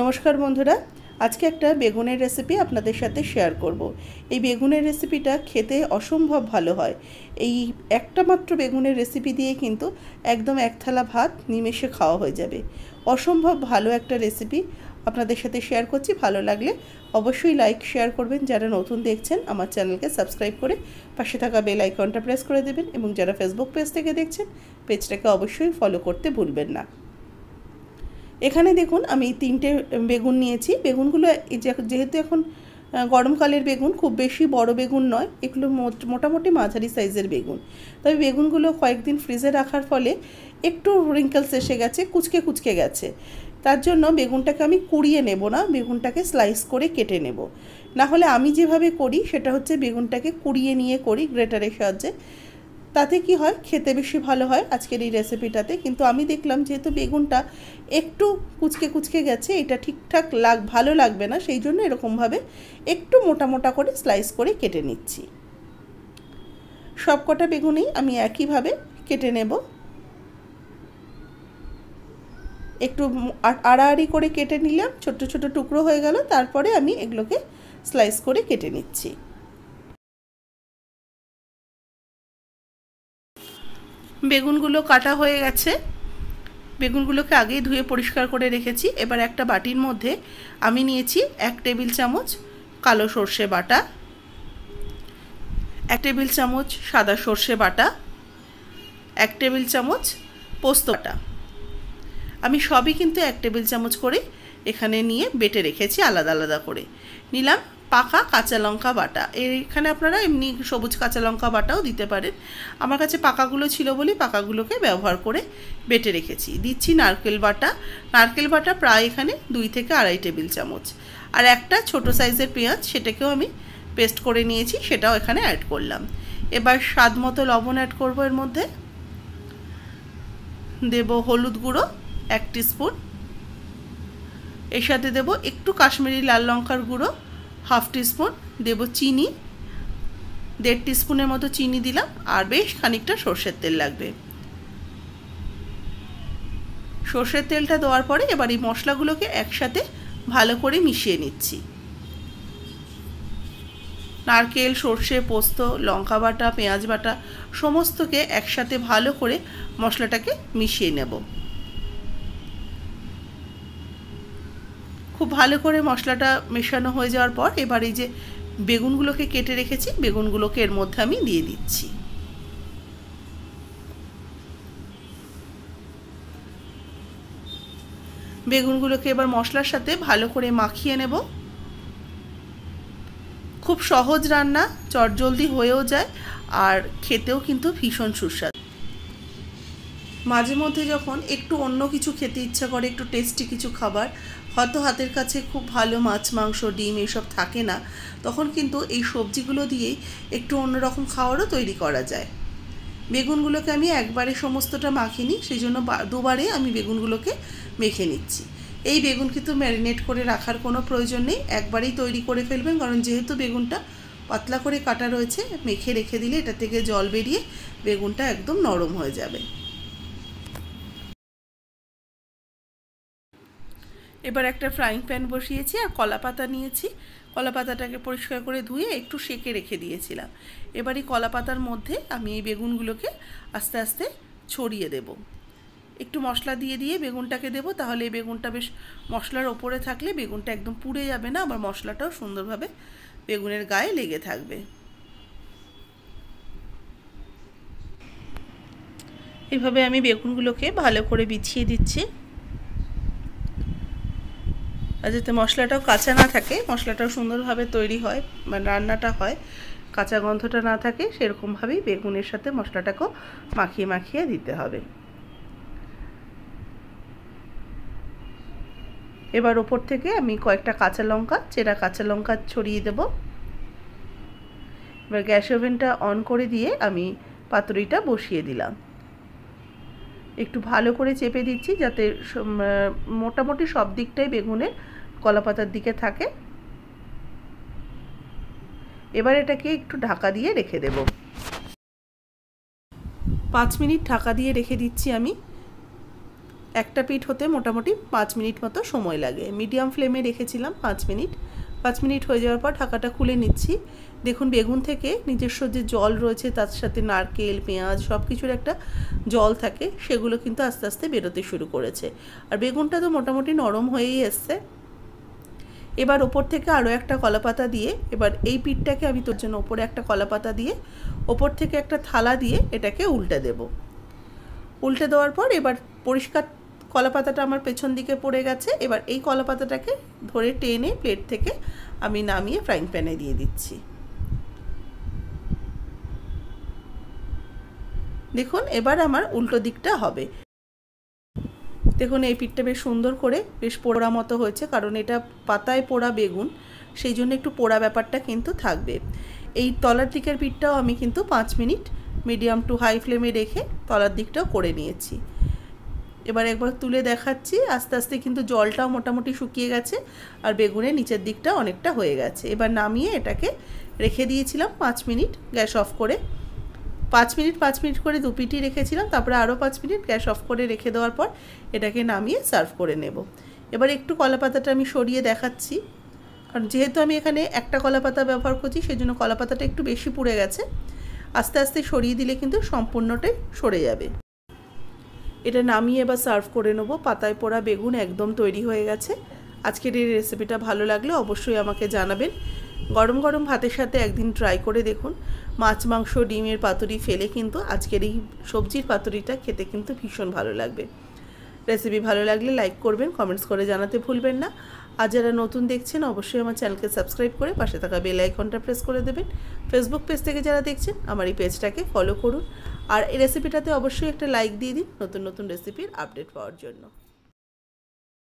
নমস্কার বন্ধুরা আজকে একটা বেগুনের রেসিপি আপনাদের সাথে শেয়ার করব। এই বেগুনের রেসিপিটা খেতে অসম্ভব ভালো হয় এই একটা মাত্র বেগুনের রেসিপি দিয়ে কিন্তু একদম এক থালা ভাত নিমেষে খাওয়া হয়ে যাবে অসম্ভব ভালো একটা রেসিপি আপনাদের সাথে শেয়ার করছি ভালো লাগলে অবশ্যই লাইক শেয়ার করবেন যারা নতুন দেখছেন আমার চ্যানেলকে সাবস্ক্রাইব করে পাশে থাকা বেল আইকনটা প্রেস করে দেবেন এবং যারা ফেসবুক পেজ থেকে দেখছেন পেজটাকে অবশ্যই ফলো করতে ভুলবেন না এখানে দেখুন আমি তিনটে বেগুন নিয়েছি বেগুনগুলো যেহেতু এখন গরমকালের বেগুন খুব বেশি বড় বেগুন নয় এগুলো মোটামুটি মাঝারি সাইজের বেগুন তবে বেগুনগুলো কয়েকদিন ফ্রিজে রাখার ফলে একটু রিঙ্কেলস এসে গেছে কুচকে কুচকে গেছে তার জন্য বেগুনটাকে আমি কুড়িয়ে নেব না বেগুনটাকে স্লাইস করে কেটে নেব না হলে আমি যেভাবে করি সেটা হচ্ছে বেগুনটাকে কুড়িয়ে নিয়ে করি গ্রেটারের সাহায্যে তাতে কি হয় খেতে বেশি ভালো হয় আজকের এই রেসিপিটাতে কিন্তু আমি দেখলাম যেহেতু বেগুনটা একটু কুচকে কুচকে গেছে এটা ঠিকঠাক লাগ ভালো লাগবে না সেই জন্য এরকমভাবে একটু মোটা মোটা করে স্লাইস করে কেটে নিচ্ছি সবকটা বেগুনই আমি একইভাবে কেটে নেব একটু আড়াআড়ি করে কেটে নিলাম ছোট ছোট টুকরো হয়ে গেল তারপরে আমি এগুলোকে স্লাইস করে কেটে নিচ্ছি বেগুনগুলো কাটা হয়ে গেছে বেগুনগুলোকে আগেই ধুয়ে পরিষ্কার করে রেখেছি এবার একটা বাটির মধ্যে আমি নিয়েছি এক টেবিল চামচ কালো সর্ষে বাটা এক টেবিল চামচ সাদা সর্ষে বাটা এক টেবিল চামচ পোস্ত আমি সবই কিন্তু এক টেবিল চামচ করে এখানে নিয়ে বেটে রেখেছি আলাদা আলাদা করে নিলাম পাকা কাঁচা লঙ্কা বাটা এখানে আপনারা এমনি সবুজ কাঁচা লঙ্কা বাটাও দিতে পারেন আমার কাছে পাকাগুলো ছিল বলে পাকাগুলোকে ব্যবহার করে বেটে রেখেছি দিচ্ছি নারকেল বাটা নারকেল বাটা প্রায় এখানে দুই থেকে আড়াই টেবিল চামচ আর একটা ছোট সাইজের পেঁয়াজ সেটাকেও আমি পেস্ট করে নিয়েছি সেটাও এখানে অ্যাড করলাম এবার স্বাদ মতো লবণ অ্যাড করবো এর মধ্যে দেব হলুদ গুঁড়ো এক স্পুন এর সাথে দেব একটু কাশ্মীরি লাল লঙ্কার গুঁড়ো হাফ টিস্পুন দেব চিনি দেড় টিস্পুনের মতো চিনি দিলাম আর বেশ খানিকটা সর্ষের তেল লাগবে সর্ষের তেলটা দেওয়ার পরে এবার এই মশলাগুলোকে একসাথে ভালো করে মিশিয়ে নিচ্ছি নারকেল সর্ষে পোস্ত লঙ্কা বাটা পেঁয়াজ বাটা সমস্তকে একসাথে ভালো করে মশলাটাকে মিশিয়ে নেবো খুব ভালো করে মশলাটা মেশানো হয়ে যাওয়ার পর এবার এই যে বেগুনগুলোকে কেটে রেখেছি বেগুনগুলোকে এর মধ্যে আমি দিয়ে দিচ্ছি বেগুনগুলোকে এবার মশলার সাথে ভালো করে মাখিয়ে নেব খুব সহজ রান্না চটজলদি হয়েও যায় আর খেতেও কিন্তু ভীষণ সুস্বাদু মাঝে মধ্যে যখন একটু অন্য কিছু খেতে ইচ্ছা করে একটু টেস্টি কিছু খাবার হয়তো হাতের কাছে খুব ভালো মাছ মাংস ডিম এইসব থাকে না তখন কিন্তু এই সবজিগুলো দিয়েই একটু অন্যরকম খাওয়ারও তৈরি করা যায় বেগুনগুলোকে আমি একবারে সমস্তটা নিই সেই জন্য দুবারে আমি বেগুনগুলোকে মেখে নিচ্ছি এই বেগুন কিন্তু ম্যারিনেট করে রাখার কোনো প্রয়োজন নেই একবারেই তৈরি করে ফেলবেন কারণ যেহেতু বেগুনটা পাতলা করে কাটা রয়েছে মেখে রেখে দিলে এটা থেকে জল বেরিয়ে বেগুনটা একদম নরম হয়ে যাবে এবার একটা ফ্রাইং প্যান বসিয়েছি আর কলা পাতা নিয়েছি কলা পাতাটাকে পরিষ্কার করে ধুয়ে একটু সেকে রেখে দিয়েছিলাম এবার এই কলা পাতার মধ্যে আমি এই বেগুনগুলোকে আস্তে আস্তে ছড়িয়ে দেব একটু মশলা দিয়ে দিয়ে বেগুনটাকে দেবো তাহলে এই বেগুনটা বেশ মশলার ওপরে থাকলে বেগুনটা একদম পুড়ে যাবে না আবার মশলাটাও সুন্দরভাবে বেগুনের গায়ে লেগে থাকবে এভাবে আমি বেগুনগুলোকে ভালো করে বিছিয়ে দিচ্ছি আর যাতে মশলাটাও কাঁচা না থাকে মশলাটাও সুন্দরভাবে তৈরি হয় মানে রান্নাটা হয় কাঁচা গন্ধটা না থাকে সেরকমভাবেই বেগুনের সাথে মশলাটাকেও মাখিয়ে মাখিয়ে দিতে হবে এবার ওপর থেকে আমি কয়েকটা কাঁচা লঙ্কা চেরা কাঁচা লঙ্কা ছড়িয়ে দেব এবার গ্যাস ওভেনটা অন করে দিয়ে আমি পাতুরিটা বসিয়ে দিলাম একটু ভালো করে চেপে দিচ্ছি যাতে মোটামুটি সব দিকটাই বেগুনের কলাপাতার দিকে থাকে এবার এটাকে একটু ঢাকা দিয়ে রেখে দেব পাঁচ মিনিট ঢাকা দিয়ে রেখে দিচ্ছি আমি একটা পিঠ হতে মোটামুটি পাঁচ মিনিট মতো সময় লাগে মিডিয়াম ফ্লেমে রেখেছিলাম পাঁচ মিনিট পাঁচ মিনিট হয়ে যাওয়ার পর ঢাকাটা খুলে নিচ্ছি দেখুন বেগুন থেকে নিজস্ব যে জল রয়েছে তার সাথে নারকেল পেঁয়াজ সব কিছুর একটা জল থাকে সেগুলো কিন্তু আস্তে আস্তে বেরোতে শুরু করেছে আর বেগুনটা তো মোটামুটি নরম হয়েই এসছে এবার ওপর থেকে আরও একটা কলাপাতা দিয়ে এবার এই পিঠটাকে আমি তোর জন্য ওপরে একটা কলাপাতা দিয়ে ওপর থেকে একটা থালা দিয়ে এটাকে উল্টে দেব উল্টে দেওয়ার পর এবার পরিষ্কার কলাপাতাটা আমার পেছন দিকে পড়ে গেছে এবার এই কলাপাতাটাকে ধরে টেনে প্লেট থেকে আমি নামিয়ে ফ্রাইং প্যানে দিয়ে দিচ্ছি দেখুন এবার আমার উল্টো দিকটা হবে দেখুন এই পিঠটা বেশ সুন্দর করে বেশ পোড়া মতো হয়েছে কারণ এটা পাতায় পোড়া বেগুন সেই জন্য একটু পোড়া ব্যাপারটা কিন্তু থাকবে এই তলার দিকের পিঠটাও আমি কিন্তু পাঁচ মিনিট মিডিয়াম টু হাই ফ্লেমে রেখে তলার দিকটাও করে নিয়েছি এবার একবার তুলে দেখাচ্ছি আস্তে আস্তে কিন্তু জলটাও মোটামুটি শুকিয়ে গেছে আর বেগুনের নিচের দিকটা অনেকটা হয়ে গেছে এবার নামিয়ে এটাকে রেখে দিয়েছিলাম পাঁচ মিনিট গ্যাস অফ করে পাঁচ মিনিট পাঁচ মিনিট করে দুপিটি রেখেছিলাম তারপরে আরও পাঁচ মিনিট গ্যাস অফ করে রেখে দেওয়ার পর এটাকে নামিয়ে সার্ভ করে নেব এবার একটু কলা পাতাটা আমি সরিয়ে দেখাচ্ছি কারণ যেহেতু আমি এখানে একটা কলা পাতা ব্যবহার করছি সেই কলা পাতাটা একটু বেশি পুড়ে গেছে আস্তে আস্তে সরিয়ে দিলে কিন্তু সম্পূর্ণটাই সরে যাবে এটা নামিয়ে এবার সার্ভ করে নেবো পাতায় পোড়া বেগুন একদম তৈরি হয়ে গেছে আজকের এই রেসিপিটা ভালো লাগলে অবশ্যই আমাকে জানাবেন গরম গরম ভাতের সাথে একদিন ট্রাই করে দেখুন মাছ মাংস ডিমের পাতুরি ফেলে কিন্তু আজকের এই সবজির পাতুরিটা খেতে কিন্তু ভীষণ ভালো লাগবে রেসিপি ভালো লাগলে লাইক করবেন কমেন্টস করে জানাতে ভুলবেন না আর যারা নতুন দেখছেন অবশ্যই আমার চ্যানেলকে সাবস্ক্রাইব করে পাশে থাকা বেল আইকনটা প্রেস করে দেবেন ফেসবুক পেজ থেকে যারা দেখছেন আমার এই পেজটাকে ফলো করুন আর এই রেসিপিটাতে অবশ্যই একটা লাইক দিয়ে দিন নতুন নতুন রেসিপির আপডেট পাওয়ার জন্য